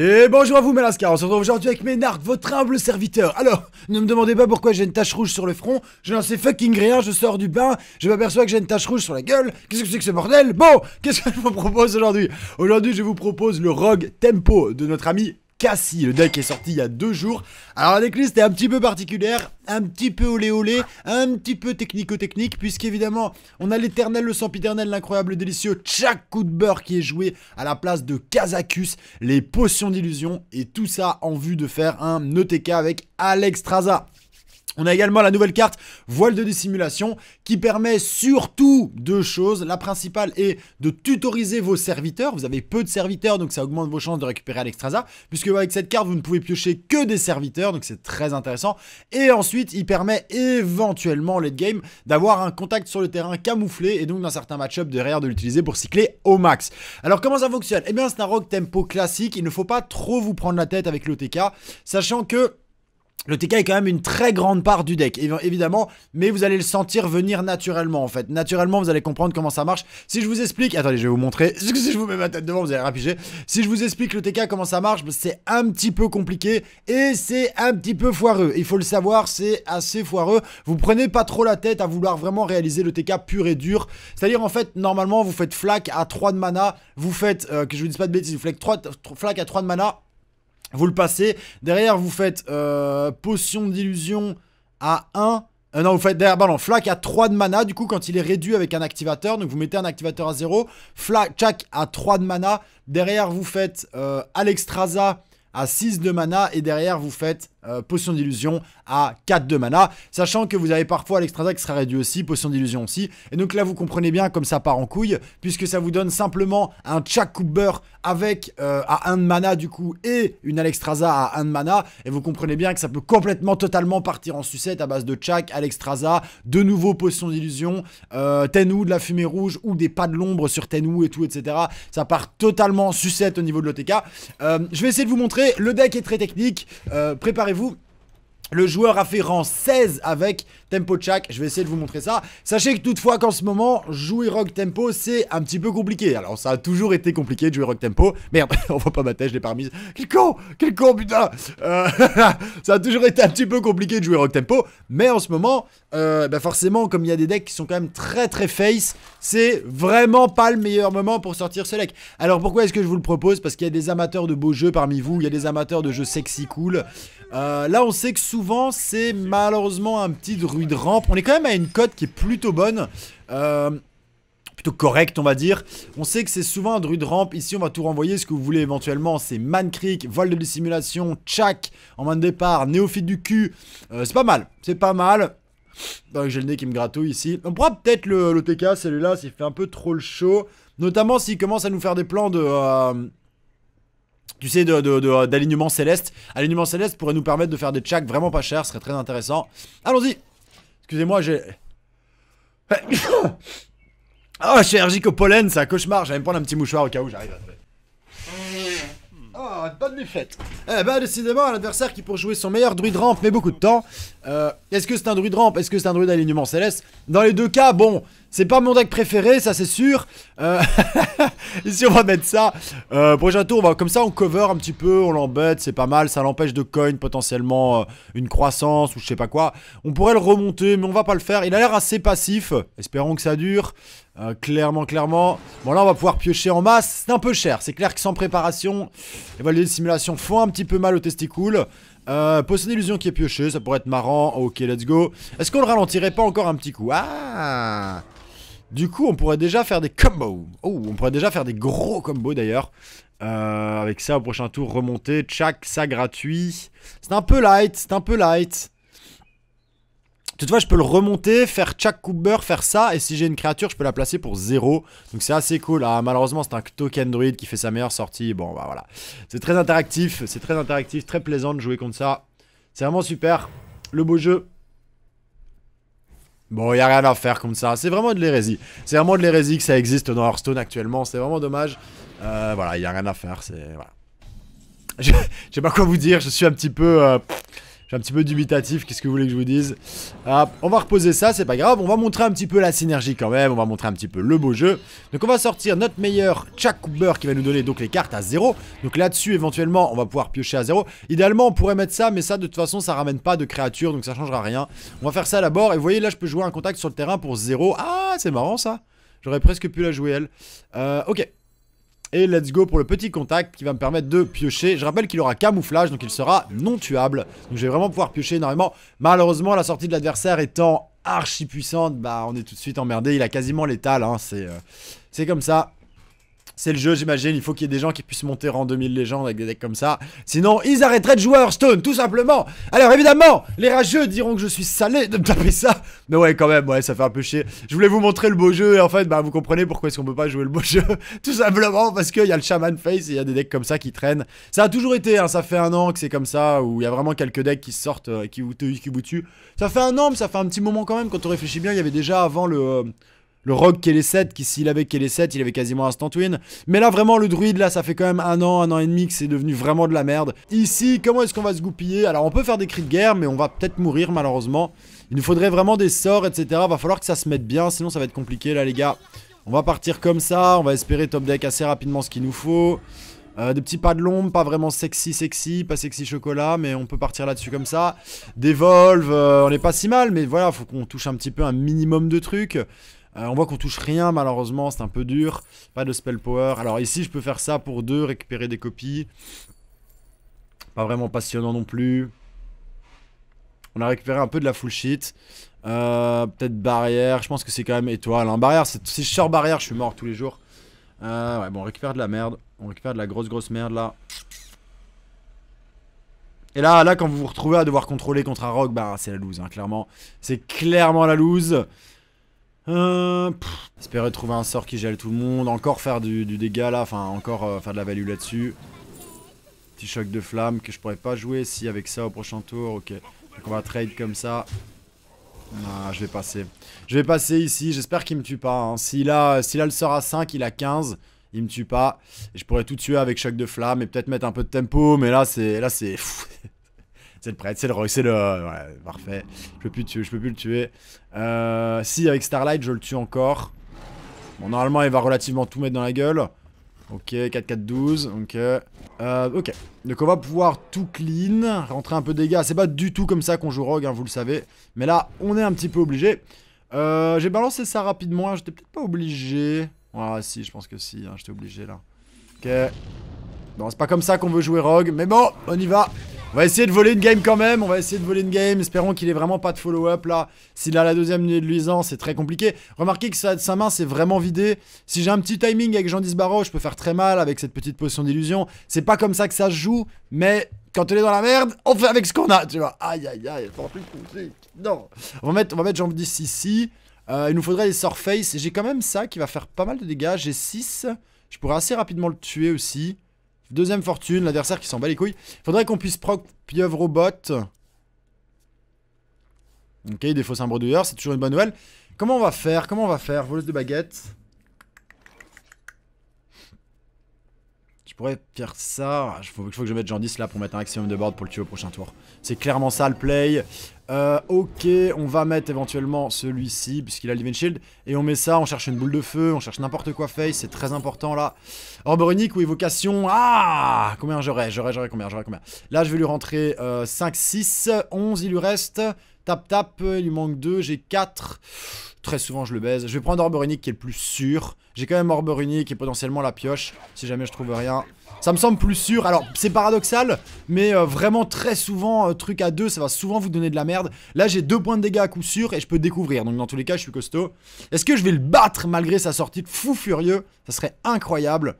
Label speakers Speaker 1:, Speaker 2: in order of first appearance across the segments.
Speaker 1: Et bonjour à vous Melaska. on se retrouve aujourd'hui avec Ménard, votre humble serviteur. Alors, ne me demandez pas pourquoi j'ai une tache rouge sur le front, je n'en sais fucking rien, je sors du bain, je m'aperçois que j'ai une tache rouge sur la gueule, qu'est-ce que c'est que ce bordel Bon, qu'est-ce que je vous propose aujourd'hui Aujourd'hui, je vous propose le Rogue Tempo de notre ami Cassie. Le deck est sorti il y a deux jours. Alors la decklist est un petit peu particulière, un petit peu olé olé, un petit peu technico-technique, puisqu'évidemment, on a l'éternel, le sempiternel, l'incroyable, délicieux chaque coup de beurre qui est joué à la place de Kazakus, les potions d'illusion, et tout ça en vue de faire un ETK avec Alex Traza. On a également la nouvelle carte voile de dissimulation qui permet surtout deux choses. La principale est de tutoriser vos serviteurs. Vous avez peu de serviteurs donc ça augmente vos chances de récupérer Alexstrasza puisque avec cette carte vous ne pouvez piocher que des serviteurs donc c'est très intéressant. Et ensuite il permet éventuellement late game d'avoir un contact sur le terrain camouflé et donc dans certains match-up derrière de l'utiliser pour cycler au max. Alors comment ça fonctionne Eh bien c'est un rock tempo classique. Il ne faut pas trop vous prendre la tête avec l'OTK sachant que le TK est quand même une très grande part du deck, évidemment, mais vous allez le sentir venir naturellement en fait. Naturellement, vous allez comprendre comment ça marche. Si je vous explique, attendez, je vais vous montrer. Si je vous mets ma tête devant, vous allez rapiger. Si je vous explique le TK comment ça marche, c'est un petit peu compliqué et c'est un petit peu foireux. Il faut le savoir, c'est assez foireux. Vous prenez pas trop la tête à vouloir vraiment réaliser le TK pur et dur. C'est-à-dire en fait, normalement, vous faites flac à 3 de mana, vous faites, euh, que je vous dise pas de bêtises, vous faites 3, à 3 de mana, vous le passez. Derrière, vous faites euh, potion d'illusion à 1. Euh, non, vous faites derrière, Pardon, flaque à 3 de mana, du coup, quand il est réduit avec un activateur, donc vous mettez un activateur à 0, Flak chak à 3 de mana, derrière, vous faites euh, Alexstrasza à 6 de mana, et derrière, vous faites euh, potion d'illusion à 4 de mana, sachant que vous avez parfois Alexstrasza qui sera réduit aussi, potion d'illusion aussi. Et donc là, vous comprenez bien comme ça part en couille, puisque ça vous donne simplement un Chak Cooper avec euh, à 1 de mana du coup et une Alexstrasza à 1 de mana. Et vous comprenez bien que ça peut complètement, totalement partir en sucette à base de Chak, Alexstrasza, de nouveaux potions d'illusion, euh, de la fumée rouge ou des pas de l'ombre sur Tenu et tout, etc. Ça part totalement en sucette au niveau de l'OTK. Euh, je vais essayer de vous montrer. Le deck est très technique. Préparez-vous vous le joueur a fait rang 16 avec Tempo Chak, je vais essayer de vous montrer ça. Sachez que toutefois qu'en ce moment, jouer Rock Tempo, c'est un petit peu compliqué. Alors ça a toujours été compliqué de jouer Rock Tempo. Merde, on voit pas ma tête, je l'ai pas remise. Quel con Quel con, putain euh, Ça a toujours été un petit peu compliqué de jouer Rock Tempo. Mais en ce moment, euh, bah forcément, comme il y a des decks qui sont quand même très très face, c'est vraiment pas le meilleur moment pour sortir ce deck. Alors pourquoi est-ce que je vous le propose Parce qu'il y a des amateurs de beaux jeux parmi vous, il y a des amateurs de jeux sexy cool. Euh, là, on sait que souvent, c'est malheureusement un petit druide rampe. On est quand même à une cote qui est plutôt bonne. Euh, plutôt correcte, on va dire. On sait que c'est souvent un druide rampe. Ici, on va tout renvoyer. Ce que vous voulez éventuellement, c'est Man Vol de dissimulation, Chak en main de départ, Néophyte du cul. Euh, c'est pas mal. C'est pas mal. Bah, j'ai le nez qui me gratouille ici. On pourra peut-être le, le, TK, celui-là, s'il fait un peu trop le show. Notamment s'il commence à nous faire des plans de tu sais, d'alignement de, céleste. Alignement céleste pourrait nous permettre de faire des tchaks vraiment pas chers, ce serait très intéressant. Allons-y Excusez-moi, j'ai... oh, je suis allergique au pollen, c'est un cauchemar, j'allais me prendre un petit mouchoir au cas où j'arrive à Oh, bonne défaite Eh ben, décidément, un adversaire qui, pour jouer son meilleur druide rampe, met beaucoup de temps. Euh, est-ce que c'est un druide rampe Est-ce que c'est un druide d'alignement céleste Dans les deux cas, bon, c'est pas mon deck préféré, ça c'est sûr. Ici euh, on va mettre ça. Euh, prochain tour, on va... comme ça on cover un petit peu, on l'embête, c'est pas mal. Ça l'empêche de coin potentiellement euh, une croissance ou je sais pas quoi. On pourrait le remonter, mais on va pas le faire. Il a l'air assez passif. Espérons que ça dure. clairement, clairement. Bon là on va pouvoir piocher en masse. C'est un peu cher, c'est clair que sans préparation, les simulations font un petit peu mal au testicule. Euh, une illusion qui est pioché, ça pourrait être marrant. Ok, let's go. Est-ce qu'on le ralentirait pas encore un petit coup Ah du coup, on pourrait déjà faire des combos. Oh, on pourrait déjà faire des gros combos d'ailleurs. Euh, avec ça, au prochain tour, remonter. Tchak, ça gratuit. C'est un peu light, c'est un peu light. Toutefois, je peux le remonter, faire chaque Cooper, faire ça, et si j'ai une créature, je peux la placer pour zéro Donc c'est assez cool. Ah, malheureusement, c'est un token druide qui fait sa meilleure sortie. Bon, bah voilà. C'est très interactif, c'est très interactif, très plaisant de jouer contre ça. C'est vraiment super. Le beau jeu. Bon, il a rien à faire comme ça. C'est vraiment de l'hérésie. C'est vraiment de l'hérésie que ça existe dans Hearthstone actuellement. C'est vraiment dommage. Euh, voilà, il a rien à faire. C'est... Voilà. Je sais pas quoi vous dire. Je suis un petit peu... Euh, j'ai un petit peu dubitatif, qu'est-ce que vous voulez que je vous dise ah, on va reposer ça, c'est pas grave. On va montrer un petit peu la synergie quand même, on va montrer un petit peu le beau jeu. Donc on va sortir notre meilleur Chuck Cooper qui va nous donner donc les cartes à zéro. Donc là-dessus, éventuellement, on va pouvoir piocher à zéro. Idéalement, on pourrait mettre ça, mais ça, de toute façon, ça ramène pas de créatures, donc ça changera rien. On va faire ça d'abord, et vous voyez, là, je peux jouer un contact sur le terrain pour 0. Ah, c'est marrant ça J'aurais presque pu la jouer elle. Euh, ok. Et let's go pour le petit contact qui va me permettre de piocher. Je rappelle qu'il aura camouflage, donc il sera non tuable. Donc je vais vraiment pouvoir piocher énormément. Malheureusement, la sortie de l'adversaire étant archi puissante, bah on est tout de suite emmerdé. Il a quasiment l'étal, hein. c'est euh, comme ça. C'est le jeu, j'imagine. Il faut qu'il y ait des gens qui puissent monter en 2000 légendes avec des decks comme ça. Sinon, ils arrêteraient de jouer Hearthstone, tout simplement. Alors, évidemment, les rageux diront que je suis salé de me taper ça. Mais ouais, quand même, ouais, ça fait un peu chier. Je voulais vous montrer le beau jeu. Et en fait, bah, vous comprenez pourquoi est-ce qu'on peut pas jouer le beau jeu. tout simplement parce qu'il y a le Shaman Face et il y a des decks comme ça qui traînent. Ça a toujours été, hein, ça fait un an que c'est comme ça, où il y a vraiment quelques decks qui sortent et euh, qui vous, qui vous tuent. Ça fait un an, mais ça fait un petit moment quand même. Quand on réfléchit bien, il y avait déjà avant le. Euh, le rogue qui est les 7, qui s'il avait est les 7, il avait quasiment instant win. Mais là vraiment le druide là ça fait quand même un an, un an et demi que c'est devenu vraiment de la merde. Ici comment est-ce qu'on va se goupiller Alors on peut faire des cris de guerre mais on va peut-être mourir malheureusement. Il nous faudrait vraiment des sorts etc. Va falloir que ça se mette bien sinon ça va être compliqué là les gars. On va partir comme ça, on va espérer top deck assez rapidement ce qu'il nous faut. Euh, des petits pas de l'ombre, pas vraiment sexy sexy, pas sexy chocolat, mais on peut partir là-dessus comme ça. Des volves, euh, on n'est pas si mal, mais voilà, faut qu'on touche un petit peu un minimum de trucs. Euh, on voit qu'on touche rien malheureusement, c'est un peu dur. Pas de spell power. Alors ici je peux faire ça pour deux, récupérer des copies. Pas vraiment passionnant non plus. On a récupéré un peu de la full shit. Euh, peut-être barrière, je pense que c'est quand même étoile. Hein. Barrière, si je sors barrière, je suis mort tous les jours. Euh, ouais, bon, on récupère de la merde. On récupère de la grosse, grosse merde, là. Et là, là, quand vous vous retrouvez à devoir contrôler contre un rock, bah, c'est la loose, hein, clairement. C'est clairement la loose. Euh, espérer trouver un sort qui gèle tout le monde, encore faire du, dégât là, enfin encore euh, faire de la value là-dessus. Petit choc de flamme que je pourrais pas jouer si avec ça au prochain tour, ok. Donc on va trade comme ça. je vais passer. Je vais passer ici, j'espère qu'il me tue pas. Hein. S'il a, a, le sort à 5, il a 15, il me tue pas. Et je pourrais tout tuer avec choc de flamme et peut-être mettre un peu de tempo, mais là c'est... Là c'est... C'est le prêtre, c'est le Rogue, c'est le... Ouais parfait. Je peux plus tuer, je peux plus le tuer. Euh, si, avec Starlight, je le tue encore. Bon, normalement, il va relativement tout mettre dans la gueule. Ok, 4-4-12, ok. Euh, ok, donc on va pouvoir tout clean, rentrer un peu de dégâts. C'est pas du tout comme ça qu'on joue Rogue, hein, vous le savez. Mais là, on est un petit peu obligé. Euh, j'ai balancé ça rapidement, hein, j'étais peut-être pas obligé. Ah si, je pense que si, hein, j'étais obligé là. Ok. Non, c'est pas comme ça qu'on veut jouer Rogue, mais bon, on y va. On va essayer de voler une game quand même, on va essayer de voler une game, espérons qu'il ait vraiment pas de follow-up là. S'il a la deuxième nuit de luisant, c'est très compliqué. Remarquez que sa, main s'est vraiment vidée. Si j'ai un petit timing avec Jean Disbarro, je peux faire très mal avec cette petite potion d'illusion. C'est pas comme ça que ça se joue, mais quand on est dans la merde, on fait avec ce qu'on a, tu vois. Aïe aïe aïe, tant plus Non. On va mettre, on va mettre Jean 10 ici. Euh, il nous faudrait des surface. J'ai quand même ça qui va faire pas mal de dégâts. J'ai 6. Je pourrais assez rapidement le tuer aussi. Deuxième fortune, l'adversaire qui s'en bat les couilles. Faudrait qu'on puisse proc pieuvre au bot. Ok, défausse un Brodeur, c'est toujours une bonne nouvelle. Comment on va faire Comment on va faire Voleuse de baguette. pourrais faire ça. Il faut, que je mette 10 là pour mettre un maximum de board pour le tuer au prochain tour. C'est clairement ça le play. Euh, ok, on va mettre éventuellement celui-ci, puisqu'il a le divine Shield. Et on met ça, on cherche une boule de feu, on cherche n'importe quoi face, c'est très important là. Orbe unique ou évocation, ah Combien j'aurais J'aurais, j'aurais combien, j'aurais combien Là, je vais lui rentrer 5, 6, 11, il lui reste... Tap tap, il lui manque 2, j'ai 4. Très souvent je le baise. Je vais prendre Orbe unique qui est le plus sûr. J'ai quand même Orbe unique et potentiellement la pioche si jamais je trouve rien. Ça me semble plus sûr. Alors c'est paradoxal, mais euh, vraiment très souvent, euh, truc à 2, ça va souvent vous donner de la merde. Là j'ai 2 points de dégâts à coup sûr et je peux découvrir. Donc dans tous les cas je suis costaud. Est-ce que je vais le battre malgré sa sortie de fou furieux Ça serait incroyable.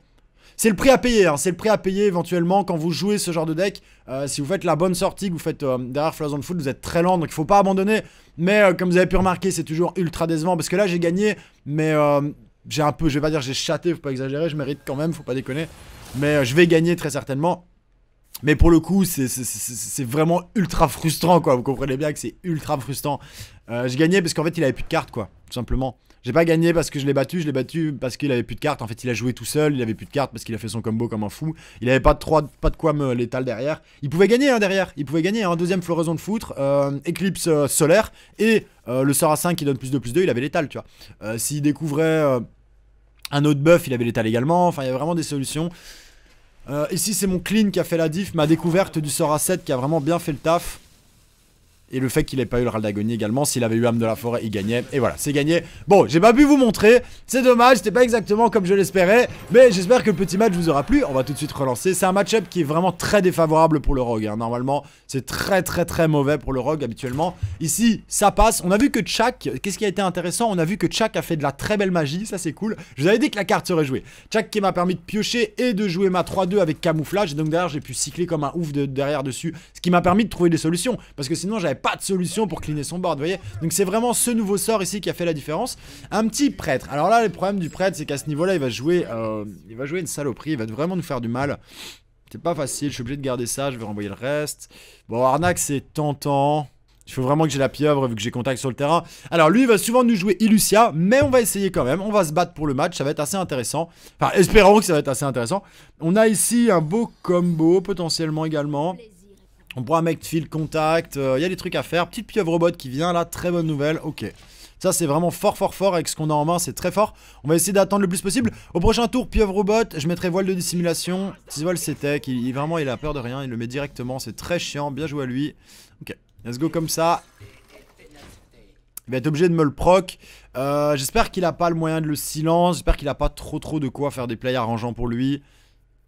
Speaker 1: C'est le prix à payer, hein. c'est le prix à payer éventuellement quand vous jouez ce genre de deck. Euh, si vous faites la bonne sortie, que vous faites euh, derrière Flason de Foot, vous êtes très lent, donc il faut pas abandonner. Mais euh, comme vous avez pu remarquer, c'est toujours ultra décevant parce que là j'ai gagné, mais j'ai un peu, je vais pas dire j'ai chaté, faut pas exagérer, je mérite quand même, faut pas déconner. Mais je vais gagner très certainement. Mais pour le coup, c'est vraiment ultra frustrant, quoi. Vous comprenez bien que c'est ultra frustrant. je gagnais parce qu'en fait, il avait plus de cartes, quoi, tout simplement. J'ai pas gagné parce que je l'ai battu, je l'ai battu parce qu'il avait plus de cartes. En fait, il a joué tout seul, il avait plus de cartes parce qu'il a fait son combo comme un fou. Il avait pas de, trois, pas de quoi me l'étale derrière. Il pouvait gagner hein, derrière, il pouvait gagner. un hein. Deuxième floraison de foutre, éclipse euh, euh, solaire et euh, le sort 5 qui donne plus de plus 2, il avait l'étale, tu vois. S'il découvrait un autre buff, il avait l'étal également. Enfin, il y avait vraiment des solutions. ici, c'est mon clean qui a fait la diff, ma découverte du sort à 7 qui a vraiment bien fait le taf. Et le fait qu'il ait pas eu le ral d'agonie également, s'il avait eu âme de la forêt, il gagnait. Et voilà, c'est gagné. Bon, j'ai pas pu vous montrer. C'est dommage, c'était pas exactement comme je l'espérais. Mais j'espère que le petit match vous aura plu. On va tout de suite relancer. C'est un match-up qui est vraiment très défavorable pour le Rogue. Hein. Normalement, c'est très très très mauvais pour le Rogue habituellement. Ici, ça passe. On a vu que Chak, qu'est-ce qui a été intéressant On a vu que Chak a fait de la très belle magie. Ça, c'est cool. Je vous avais dit que la carte serait jouée. Chak qui m'a permis de piocher et de jouer ma 3-2 avec camouflage. Et donc derrière, j'ai pu cycler comme un ouf derrière dessus. Ce qui m'a permis de trouver des solutions. Parce que sinon, j'avais pas de solution pour cleaner son board, vous voyez Donc c'est vraiment ce nouveau sort ici qui a fait la différence. Un petit prêtre. Alors là, le problème du prêtre, c'est qu'à ce niveau-là, il va jouer euh, il va jouer une saloperie, il va vraiment nous faire du mal. C'est pas facile, je suis obligé de garder ça, je vais renvoyer le reste. Bon, arnaque, c'est tentant. Il faut vraiment que j'ai la pieuvre vu que j'ai contact sur le terrain. Alors lui, il va souvent nous jouer Ilucia, mais on va essayer quand même. On va se battre pour le match, ça va être assez intéressant. Enfin, espérons que ça va être assez intéressant. On a ici un beau combo potentiellement également. On pourra mettre field contact, il euh, y a des trucs à faire. Petite pieuvre robot qui vient là, très bonne nouvelle, ok. Ça c'est vraiment fort fort fort avec ce qu'on a en main, c'est très fort. On va essayer d'attendre le plus possible. Au prochain tour, pieuvre robot, je mettrai voile de dissimulation. Petit voile c'est tech, il, vraiment il a peur de rien, il le met directement, c'est très chiant, bien joué à lui. Ok, let's go comme ça. Il va être obligé de me le proc. Euh, j'espère qu'il a pas le moyen de le silence, j'espère qu'il a pas trop trop de quoi faire des plays arrangeants pour lui.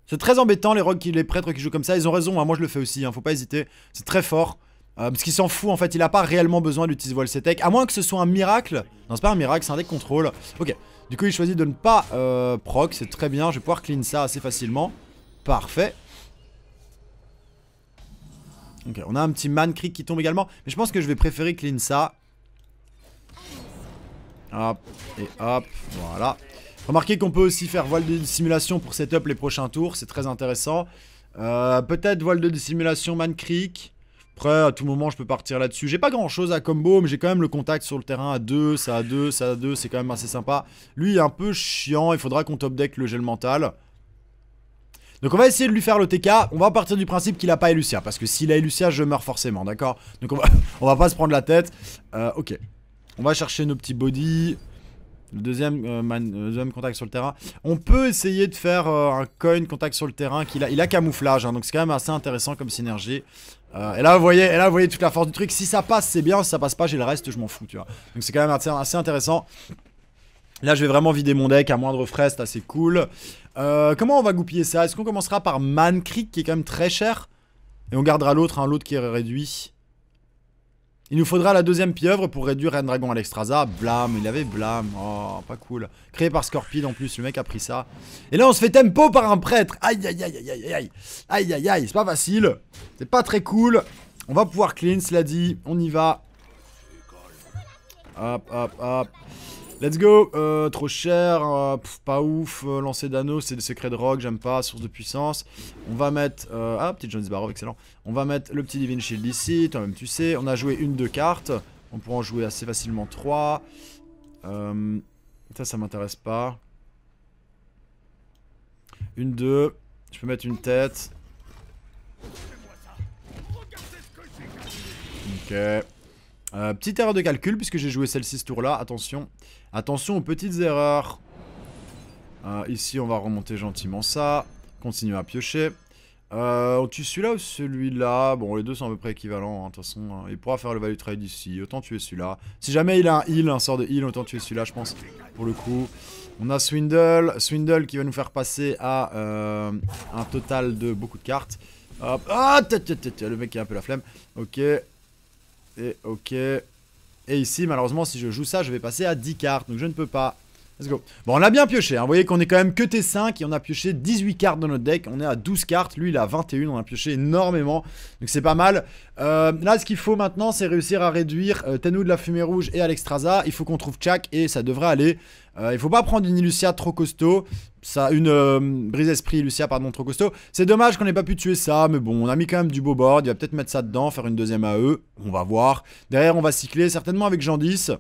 Speaker 1: C'est très embêtant les rogues, les prêtres qui jouent comme ça. Ils ont raison, hein, moi je le fais aussi, ne hein, faut pas hésiter. C'est très fort. Euh, parce qu'il s'en fout en fait, il a pas réellement besoin d'utiliser Setec. À moins que ce soit un miracle. Non, c'est pas un miracle, c'est un deck contrôle. Ok, du coup il choisit de ne pas euh, proc, c'est très bien. Je vais pouvoir clean ça assez facilement. Parfait. Ok, on a un petit man qui tombe également. Mais je pense que je vais préférer clean ça. Hop, et hop, voilà. Remarquez qu'on peut aussi faire voile de dissimulation pour setup les prochains tours, c'est très intéressant. Euh, peut-être voile de dissimulation Man Creek. Après, à tout moment, je peux partir là-dessus. J'ai pas grand-chose à combo, mais j'ai quand même le contact sur le terrain à 2, ça à 2, ça à 2, c'est quand même assez sympa. Lui, il est un peu chiant, il faudra qu'on top deck le gel mental. Donc on va essayer de lui faire le TK, on va partir du principe qu'il a pas Elucia, parce que s'il a Elucia, je meurs forcément, d'accord Donc on va, on va pas se prendre la tête. Euh, ok, on va chercher nos petits body le euh, euh, deuxième, contact sur le terrain. On peut essayer de faire euh, un coin contact sur le terrain a, il a camouflage, hein, donc c'est quand même assez intéressant comme synergie. et là vous voyez, là vous voyez toute la force du truc. Si ça passe c'est bien, si ça passe pas j'ai le reste, je m'en fous, Donc c'est quand même assez, intéressant. Là, je vais vraiment vider mon deck à moindre frais, c'est assez cool. comment on va goupiller ça Est-ce qu'on commencera par Man Creek, qui est quand même très cher Et on gardera l'autre, un hein, l'autre qui est réduit. Il nous faudra la deuxième pieuvre pour réduire un dragon à l'extrasa. Blâme, il avait blâme. Oh, pas cool. Créé par Scorpide en plus, le mec a pris ça. Et là, on se fait tempo par un prêtre. Aïe, aïe, aïe, aïe, aïe, aïe. Aïe, aïe, aïe, c'est pas facile. C'est pas très cool. On va pouvoir clean, cela dit. On y va. Hop, hop, hop. Let's go euh, Trop cher, euh, pas ouf, euh, lancer d'anneau, c'est des secrets de rock, j'aime pas, source de puissance. On va mettre... ah, petit Jones Barrow, excellent. On va mettre le petit Divine Shield ici, toi-même tu sais. On a joué une, deux cartes. On pourra en jouer assez facilement trois. ça, ça m'intéresse pas. Une, deux. Je peux mettre une tête. Ok. petite erreur de calcul puisque j'ai joué celle-ci ce tour-là, attention. Attention aux petites erreurs. Ah, ici, on va remonter gentiment ça. Continuer à piocher. on euh, tue celui-là ou celui-là Bon, les deux sont à peu près équivalents, hein, de toute façon. Hein. Il pourra faire le value trade ici. Autant tuer celui-là. Si jamais il a un heal, un sort de heal, autant tuer celui-là, je pense, pour le coup. On a Swindle. Swindle qui va nous faire passer à euh, un total de beaucoup de cartes. Hop. Ah, le mec qui a un peu la flemme. Ok. Et ok. Et ici, malheureusement, si je joue ça, je vais passer à 10 cartes. Donc je ne peux pas. Bon, on a bien pioché. Hein. Vous voyez qu'on est quand même que T5 et on a pioché 18 cartes dans notre deck. On est à 12 cartes. Lui, il a 21. On a pioché énormément. Donc, c'est pas mal. Euh, là, ce qu'il faut maintenant, c'est réussir à réduire euh, Tenou de la fumée rouge et Alexstrasza. Il faut qu'on trouve Chak et ça devrait aller. Euh, il faut pas prendre une lucia trop costaud. Ça, une brise esprit, Lucia, pardon, trop costaud. C'est dommage qu'on n'ait pas pu tuer ça, mais bon, on a mis quand même du beau board. Il va peut-être mettre ça dedans, faire une deuxième AE. On va voir. Derrière, on va cycler certainement avec Jean 10.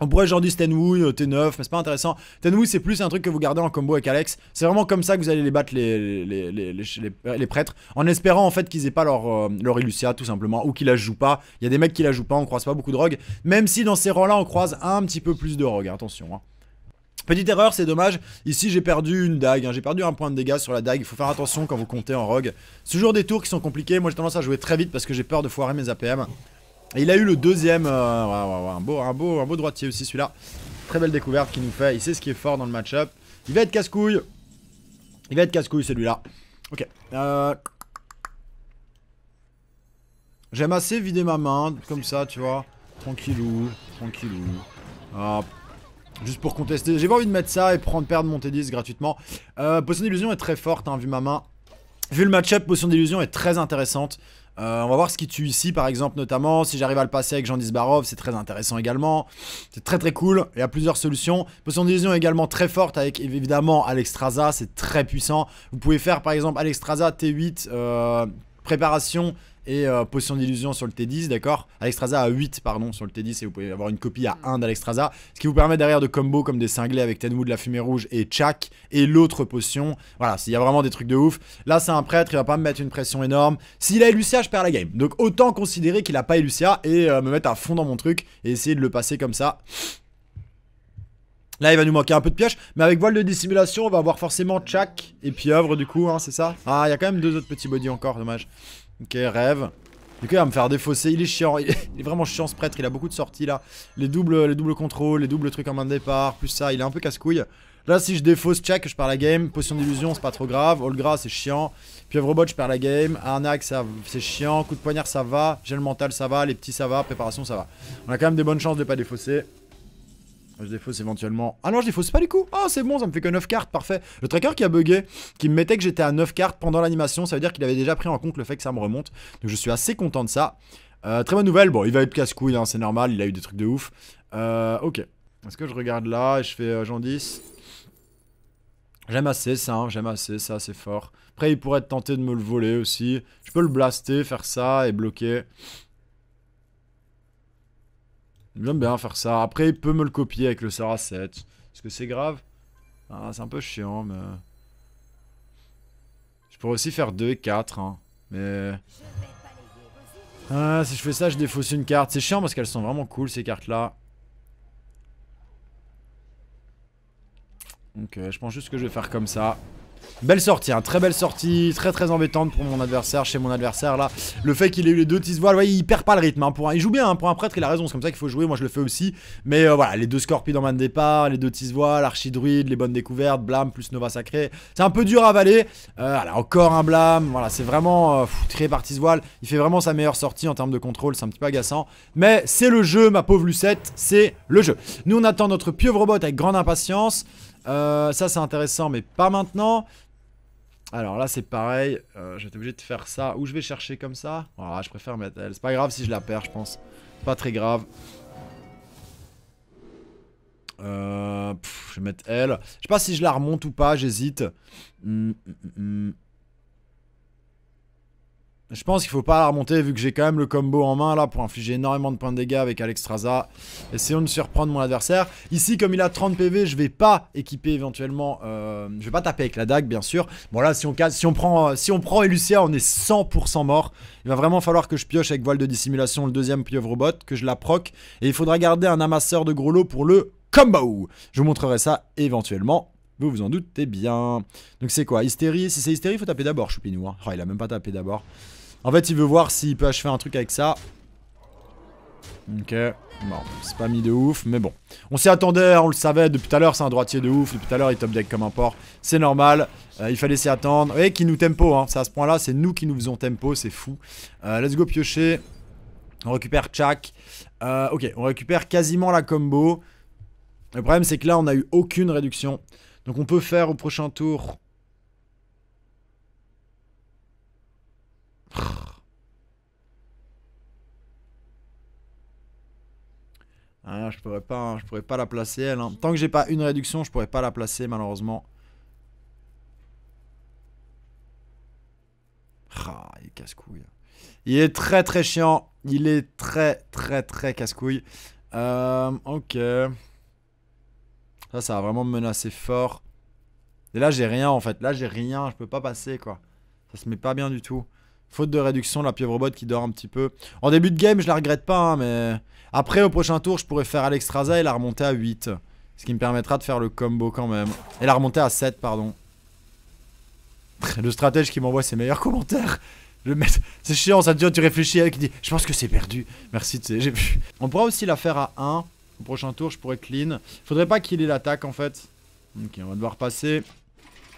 Speaker 1: On pourrait aujourd'hui Stenwood, T9, mais c'est pas intéressant. Stenwood c'est plus un truc que vous gardez en combo avec Alex. C'est vraiment comme ça que vous allez les battre, les, les, prêtres, en espérant en fait qu'ils aient pas leur, euh, leur tout simplement, ou qu'ils la jouent pas. Il y a des mecs qui la jouent pas, on croise pas beaucoup de rogues. Même si dans ces rangs-là, on croise un petit peu plus de rogues, attention. Hein. Petite erreur, c'est dommage. Ici, j'ai perdu une dague. Hein. J'ai perdu un point de dégâts sur la dague. Il faut faire attention quand vous comptez en rogue. C'est toujours des tours qui sont compliqués. Moi, j'ai tendance à jouer très vite parce que j'ai peur de foirer mes APM. Et il a eu le deuxième, euh, un, beau, un, beau, un beau droitier aussi celui-là. Très belle découverte qu'il nous fait, il sait ce qui est fort dans le match-up. Il va être casse-couille. Il va être casse-couille celui-là. Ok. Euh, j'aime assez vider ma main, comme ça, tu vois. Tranquillou, tranquillou. Juste pour contester. J'ai pas envie de mettre ça et prendre perdre mon T10 gratuitement. Euh, potion d'illusion est très forte, hein, vu ma main. Vu le match-up, potion d'illusion est très intéressante. Euh, on va voir ce qui tue ici, par exemple, notamment. Si j'arrive à le passer avec Jean Disbarov, c'est très intéressant également. C'est très très cool. Il y a plusieurs solutions. Potion d'illusion également très forte avec évidemment Alexstrasza, c'est très puissant. Vous pouvez faire par exemple Alexstrasza T8, euh, préparation et euh, Potion d'illusion sur le T10, d'accord Alexstrasza à 8, pardon, sur le T10, et vous pouvez avoir une copie à 1 mm. d'Alexstrasza, ce qui vous permet derrière de combo comme des cinglés avec Tenwood, la fumée rouge et Chak, et l'autre potion. Voilà, il y a vraiment des trucs de ouf. Là, c'est un prêtre, il va pas me mettre une pression énorme. S'il a Elucia, je perds la game. Donc autant considérer qu'il a pas Lucia et euh, me mettre à fond dans mon truc et essayer de le passer comme ça. Là, il va nous manquer un peu de pioche, mais avec voile de dissimulation, on va avoir forcément Chak et Pieuvre, du coup, hein, c'est ça Ah, il y a quand même deux autres petits body encore, dommage. Ok, rêve. Du coup, il va me faire défausser, il est chiant, il est vraiment chiant ce prêtre, il a beaucoup de sorties là. Les doubles, les doubles contrôles, les doubles trucs en main de départ, plus ça, il est un peu casse-couille. Là, si je défausse Chak, je perds la game. Potion d'illusion, c'est pas trop grave. Olgra, c'est chiant. Pieuvre robot, je perds la game. Arnaque, c'est chiant. Coup de poignard, ça va. Gel mental, ça va. Les petits, ça va. Préparation, ça va. On a quand même des bonnes chances de pas défausser. Je défausse éventuellement. Ah non, je défausse pas du coup. Ah, oh, c'est bon, ça me fait que 9 cartes, parfait. Le tracker qui a buggé, qui me mettait que j'étais à 9 cartes pendant l'animation, ça veut dire qu'il avait déjà pris en compte le fait que ça me remonte. Donc je suis assez content de ça. Euh, très bonne nouvelle. Bon, il va être casse-couille, hein, c'est normal, il a eu des trucs de ouf. Euh, ok. Est-ce que je regarde là et je fais euh, J'en 10 J'aime assez ça, hein, j'aime assez ça, c'est fort. Après, il pourrait être tenté de me le voler aussi. Je peux le blaster, faire ça et bloquer. J'aime bien faire ça. Après, il peut me le copier avec le Sarah 7. Est-ce que c'est grave ah, C'est un peu chiant, mais... Je pourrais aussi faire 2 et 4, hein. Mais... Ah, si je fais ça, je défausse une carte. C'est chiant parce qu'elles sont vraiment cool, ces cartes-là. Donc, je pense juste que je vais faire comme ça. Belle sortie, un hein, très belle sortie, très très embêtante pour mon adversaire, chez mon adversaire là. Le fait qu'il ait eu les deux tis voiles, voyez, il perd pas le rythme. Hein, il joue bien, hein, pour un prêtre, il a raison, c'est comme ça qu'il faut jouer, moi je le fais aussi. Mais euh, voilà, les deux scorpions dans main de départ, les deux tis voiles, archidruide, les bonnes découvertes, blâme plus Nova sacré. C'est un peu dur à avaler. Euh, voilà, encore un blâme, voilà, c'est vraiment très euh, pff, par Il fait vraiment sa meilleure sortie en termes de contrôle, c'est un petit peu agaçant. Mais c'est le jeu, ma pauvre Lucette, c'est le jeu. Nous on attend notre pieuvre robot avec grande impatience. Euh, ça, c'est intéressant, mais pas maintenant. Alors là, c'est pareil. Euh, J'étais obligé de faire ça. Ou je vais chercher comme ça. Voilà, je préfère mettre elle. C'est pas grave si je la perds, je pense. Pas très grave. Euh, je vais mettre elle. Je sais pas si je la remonte ou pas, j'hésite. Mm, mm, mm, je pense qu'il faut pas la remonter vu que j'ai quand même le combo en main là pour infliger énormément de points de dégâts avec Alex Essayons de surprendre mon adversaire. Ici comme il a 30 PV je vais pas équiper éventuellement, euh, je vais pas taper avec la dague bien sûr. Bon là si on, casse, si on prend, euh, si on prend Elucia on est 100% mort. Il va vraiment falloir que je pioche avec voile de dissimulation le deuxième pieuvre robot, que je la proc. Et il faudra garder un amasseur de gros lots pour le combo. Je vous montrerai ça éventuellement vous vous en doutez bien. Donc c'est quoi Hystérie Si c'est hystérie, il faut taper d'abord, Choupinou. Hein. Oh, il a même pas tapé d'abord. En fait, il veut voir s'il peut achever un truc avec ça. Ok. Bon, c'est pas mis de ouf, mais bon. On s'y attendait, on le savait. Depuis tout à l'heure, c'est un droitier de ouf. Depuis tout à l'heure, il top deck comme un porc. C'est normal. Euh, il fallait s'y attendre. voyez qui nous tempo, hein. C'est à ce point-là, c'est nous qui nous faisons tempo. C'est fou. Euh, let's go piocher. On récupère Chak. Euh, ok, on récupère quasiment la combo. Le problème, c'est que là, on a eu aucune réduction. Donc, on peut faire au prochain tour Ah, je pourrais pas, hein, je pourrais pas la placer elle. Hein. Tant que j'ai pas une réduction, je pourrais pas la placer malheureusement. Ah, il est casse-couille. Il est très très chiant. Il est très très très casse-couille. Euh, ok. Ça, ça va vraiment me fort. Et là, j'ai rien en fait. Là, j'ai rien. Je peux pas passer quoi. Ça se met pas bien du tout. Faute de réduction, la pieuvre bot qui dort un petit peu. En début de game, je la regrette pas, hein, mais... Après, au prochain tour, je pourrais faire Alexstrasza et la remonter à 8. Ce qui me permettra de faire le combo quand même. Et la remonter à 7, pardon. le stratège qui m'envoie ses meilleurs commentaires. Le mec, c'est chiant, ça te dit, tu réfléchis avec, il dit, je pense que c'est perdu. Merci, tu sais, j'ai pu. On pourra aussi la faire à 1. Au prochain tour, je pourrais clean. Faudrait pas qu'il ait l'attaque, en fait. Ok, on va devoir passer.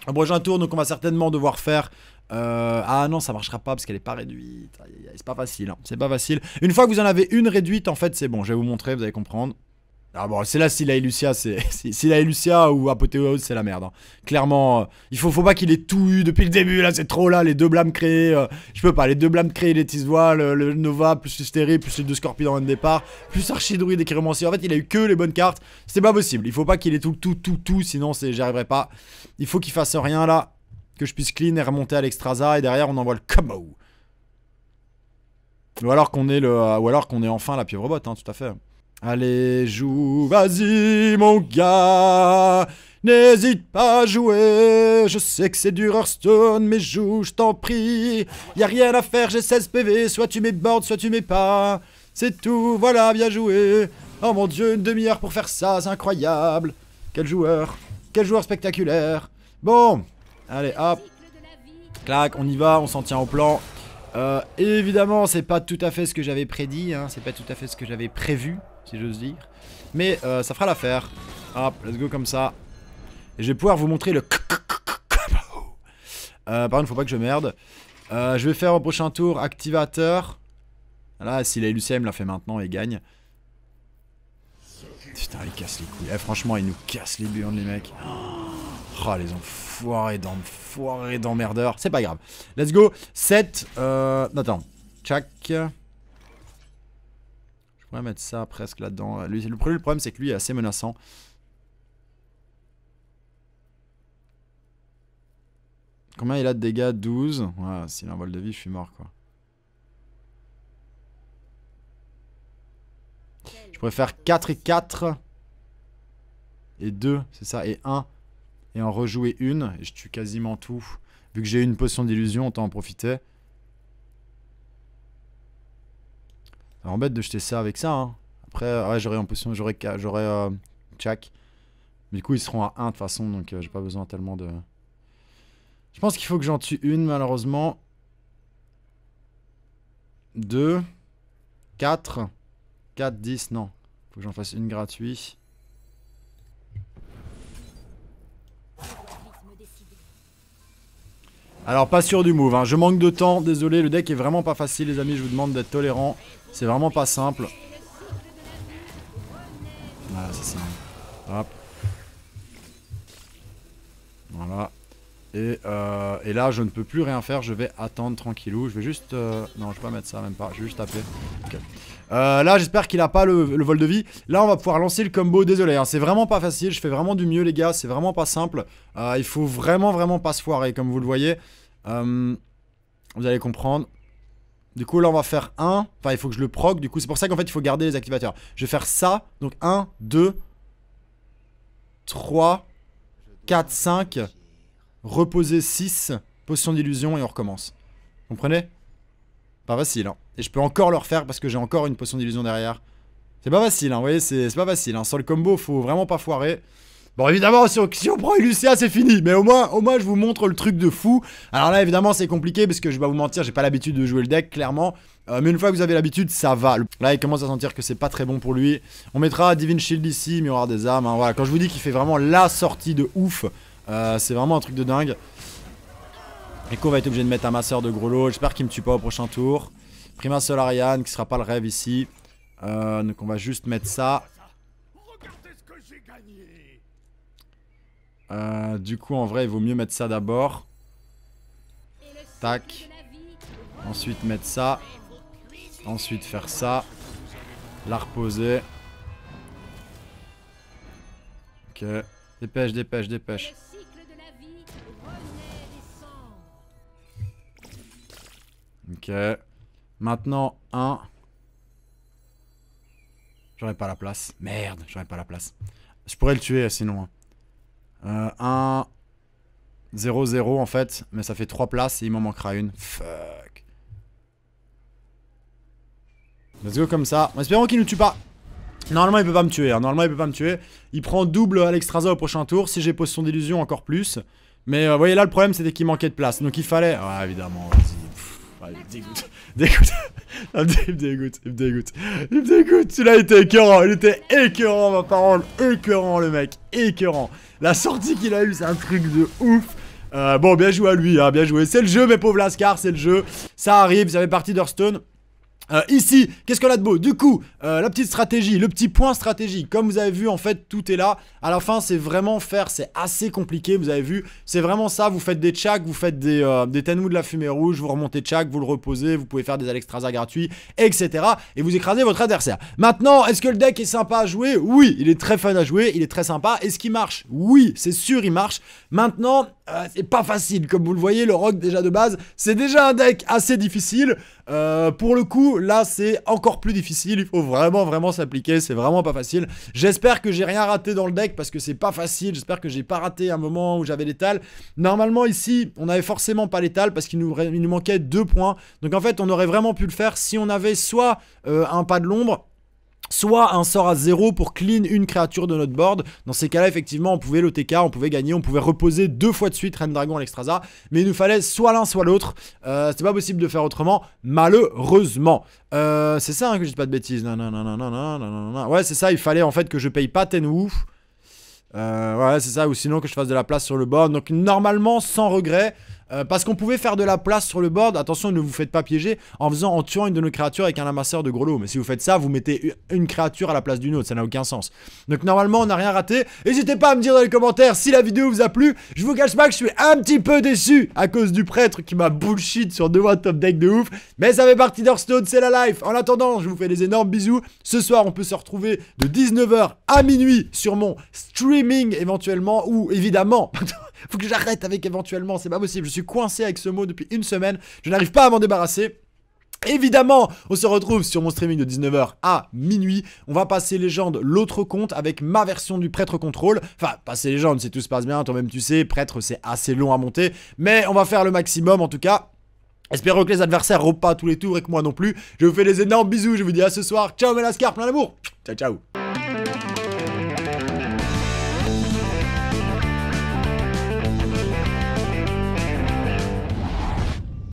Speaker 1: Au prochain tour, donc on va certainement devoir faire euh, ah non, ça marchera pas parce qu'elle est pas réduite. C'est pas facile, hein. c'est pas facile. Une fois que vous en avez une réduite, en fait, c'est bon. Je vais vous montrer, vous allez comprendre. Ah bon, c'est là si la Lucia, c'est si a Lucia ou Apothéose, c'est la merde. Hein. Clairement, euh, il faut, faut pas qu'il ait tout eu depuis le début. Là, c'est trop là. Les deux blâmes créés, euh, je peux pas. Les deux blâmes créés, les tissois, le, Nova, plus Hystérie, plus les deux Scorpions en départ, plus Archidruide et Kéromancie. En fait, il a eu que les bonnes cartes. C'est pas possible. Il faut pas qu'il ait tout, tout, tout, tout. Sinon, c'est, j'y pas. Il faut qu'il fasse rien là que je puisse clean et remonter à l'extraza et derrière on envoie le combo. Ou alors qu'on est le, ou alors qu'on est enfin la pieuvre botte, hein, tout à fait. Allez, joue, vas-y mon gars, n'hésite pas à jouer, je sais que c'est dur Hearthstone, mais joue, je t'en prie, y a rien à faire, j'ai 16 PV, soit tu mets board, soit tu mets pas, c'est tout, voilà, bien joué, oh mon dieu, une demi-heure pour faire ça, c'est incroyable, quel joueur, quel joueur spectaculaire, bon, Allez, hop. Clac, on y va, on s'en tient au plan. Euh, évidemment, c'est pas tout à fait ce que j'avais prédit, hein, c'est pas tout à fait ce que j'avais prévu, si j'ose dire. Mais euh, ça fera l'affaire. Hop, let's go comme ça. Et je vais pouvoir vous montrer le... Euh, par contre, faut pas que je merde. Euh, je vais faire au prochain tour activateur. Là, si la LUCM l'a fait maintenant, il gagne. Putain, il casse les couilles. Eh, franchement, il nous casse les burnes, les mecs. Oh, les enfoirés dans d'emmerdeurs. C'est pas grave. Let's go. 7. Euh... Attends. Tchac. Je pourrais mettre ça presque là-dedans. Le problème, c'est que lui est assez menaçant. Combien il a de dégâts 12. Ouais, s'il a un vol de vie, je suis mort, quoi. Je pourrais faire 4 et 4. Et 2, c'est ça, et 1 et en rejouer une. Et je tue quasiment tout. Vu que j'ai une potion d'illusion, autant en profiter. Ça embête de jeter ça avec ça. Hein. Après, ouais, ah, j'aurais en potion, j'aurais euh, Jack. Mais du coup, ils seront à 1 de toute façon, donc euh, j'ai pas besoin tellement de... Je pense qu'il faut que j'en tue une, malheureusement. 2, 4, 4, 10, non. Faut que j'en fasse une gratuite. Alors pas sûr du move, hein. je manque de temps, désolé, le deck est vraiment pas facile les amis, je vous demande d'être tolérant, c'est vraiment pas simple. Voilà, c'est ça. Voilà. Euh, et, là, je ne peux plus rien faire, je vais attendre tranquillou, je vais juste... Euh, non, je vais pas mettre ça, même pas, je vais juste taper. Ok. Euh, là, j'espère qu'il a pas le, vol de vie. Là, on va pouvoir lancer le combo. Désolé, hein, c'est vraiment pas facile. Je fais vraiment du mieux, les gars. C'est vraiment pas simple. Euh, il faut vraiment, vraiment pas se foirer, comme vous le voyez. Euh, vous allez comprendre. Du coup, là, on va faire 1. Enfin, il faut que je le proc. Du coup, c'est pour ça qu'en fait, il faut garder les activateurs. Je vais faire ça. Donc, 1, 2, 3, 4, 5. Reposer 6. Potion d'illusion et on recommence. Comprenez pas facile, hein. Et je peux encore le refaire parce que j'ai encore une potion d'illusion derrière. C'est pas facile, hein, vous voyez, c'est pas facile. Hein. le combo, faut vraiment pas foirer. Bon, évidemment, si on, si on prend Lucia, c'est fini. Mais au moins, au moins, je vous montre le truc de fou. Alors là, évidemment, c'est compliqué parce que je vais vous mentir, j'ai pas l'habitude de jouer le deck, clairement. Euh, mais une fois que vous avez l'habitude, ça va. Là, il commence à sentir que c'est pas très bon pour lui. On mettra Divine Shield ici, Miroir des âmes. Hein. Voilà, quand je vous dis qu'il fait vraiment la sortie de ouf, euh, c'est vraiment un truc de dingue. Rico va être obligé de mettre un masseur de gros J'espère qu'il me tue pas au prochain tour. Prima Solarian qui sera pas le rêve ici. Euh, donc on va juste mettre ça. Euh, du coup en vrai il vaut mieux mettre ça d'abord. Tac. Ensuite mettre ça. Ensuite faire ça. La reposer. Ok. Dépêche, dépêche, dépêche. Ok. Maintenant, 1 J'aurais pas la place. Merde, j'aurais pas la place. Je pourrais le tuer sinon. Hein. Euh, un. 0, 0 en fait. Mais ça fait 3 places et il m'en manquera une. Fuck. Let's go comme ça. Espérons qu'il ne tue pas. Normalement il peut pas me tuer, hein. normalement il peut pas me tuer. Il prend double à au prochain tour, si j'ai potion d'illusion encore plus. Mais vous euh, voyez là le problème c'était qu'il manquait de place, donc il fallait... Ouais évidemment, il me dégoûte. dégoûte. il me dégoûte, il me dégoûte. Il me dégoûte. Celui-là était écœurant. Il était écœurant, ma parole. Écœurant, le mec. Écœurant. La sortie qu'il a eue, c'est un truc de ouf. Euh, bon, bien joué à lui, hein, bien joué. C'est le jeu, mes pauvres Lascar, c'est le jeu. Ça arrive, ça fait partie d'Hearthstone. Euh, ici, qu'est-ce qu'on a de beau Du coup, euh, la petite stratégie, le petit point stratégique... Comme vous avez vu, en fait, tout est là. À la fin, c'est vraiment faire, c'est assez compliqué, vous avez vu. C'est vraiment ça, vous faites des tchaks, vous faites des, euh, des de la fumée rouge, vous remontez chak, vous le reposez, vous pouvez faire des Alexstrasza gratuits, etc. Et vous écrasez votre adversaire. Maintenant, est-ce que le deck est sympa à jouer Oui, il est très fun à jouer, il est très sympa. Est-ce qu'il marche Oui, c'est sûr, il marche. Maintenant, c'est pas facile. Comme vous le voyez, le rock déjà de base, c'est déjà un deck assez difficile. pour le coup, là c'est encore plus difficile, il faut vraiment vraiment s'appliquer, c'est vraiment pas facile. J'espère que j'ai rien raté dans le deck parce que c'est pas facile, j'espère que j'ai pas raté un moment où j'avais l'étal. Normalement ici, on avait forcément pas l'étal parce qu'il nous, manquait deux points. Donc en fait, on aurait vraiment pu le faire si on avait soit euh, un pas de l'ombre, soit un sort à 0 pour clean une créature de notre board. Dans ces cas-là, effectivement, on pouvait l'OTK, on pouvait gagner, on pouvait reposer deux fois de suite Reine Dragon à l'Extraza mais il nous fallait soit l'un, soit l'autre. Euh, c'était pas possible de faire autrement, malheureusement. Euh, c'est ça hein, que je dis pas de bêtises. Non, non, Ouais, c'est ça, il fallait en fait que je paye pas Tenwu. Euh, ouais, c'est ça, ou sinon que je fasse de la place sur le board. Donc normalement, sans regret, euh, parce qu'on pouvait faire de la place sur le board, attention ne vous faites pas piéger, en faisant en tuant une de nos créatures avec un amasseur de gros lots. Mais si vous faites ça, vous mettez une créature à la place d'une autre, ça n'a aucun sens. Donc normalement on n'a rien raté. N'hésitez pas à me dire dans les commentaires si la vidéo vous a plu. Je vous cache pas que je suis un petit peu déçu à cause du prêtre qui m'a bullshit sur deux de top deck de ouf. Mais ça fait partie d'Hearthstone, c'est la life. En attendant, je vous fais des énormes bisous. Ce soir on peut se retrouver de 19h à minuit sur mon streaming éventuellement ou évidemment Faut que j'arrête avec éventuellement, c'est pas possible. Je suis coincé avec ce mot depuis une semaine. Je n'arrive pas à m'en débarrasser. Évidemment, on se retrouve sur mon streaming de 19h à minuit. On va passer légende l'autre compte avec ma version du prêtre contrôle. Enfin, passer légende si tout se passe bien, toi-même tu sais, prêtre c'est assez long à monter. Mais on va faire le maximum en tout cas. Espérons que les adversaires roupent pas tous les tours et que moi non plus. Je vous fais des énormes bisous, je vous dis à ce soir. Ciao Mélascar, plein d'amour. Ciao ciao.